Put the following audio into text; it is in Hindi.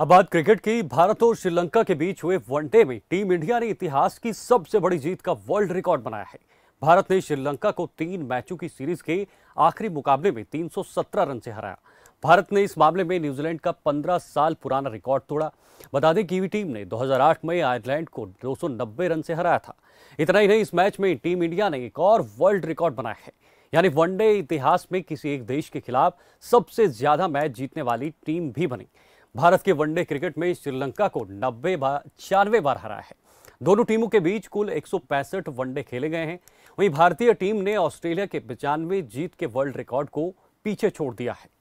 अब बात क्रिकेट की भारत और श्रीलंका के बीच हुए वनडे में टीम इंडिया ने इतिहास की सबसे बड़ी जीत का वर्ल्ड रिकॉर्ड बनाया है भारत ने श्रीलंका को तीन मैचों की सीरीज के आखिरी मुकाबले में 317 रन से हराया भारत ने इस मामले में न्यूजीलैंड का 15 साल पुराना रिकॉर्ड तोड़ा बता दें कि टीम ने 2008 में आयरलैंड को 290 रन से हराया था इतना ही नहीं इस मैच में टीम इंडिया ने एक और वर्ल्ड रिकॉर्ड बनाया है यानी वनडे इतिहास में किसी एक देश के खिलाफ सबसे ज्यादा मैच जीतने वाली टीम भी बनी भारत के वनडे क्रिकेट में श्रीलंका को नब्बे बार छियानवे बार हराया है दोनों टीमों के बीच कुल एक वनडे खेले गए हैं वहीं भारतीय टीम ने ऑस्ट्रेलिया के पचानवे जीत के वर्ल्ड रिकॉर्ड को पीछे छोड़ दिया है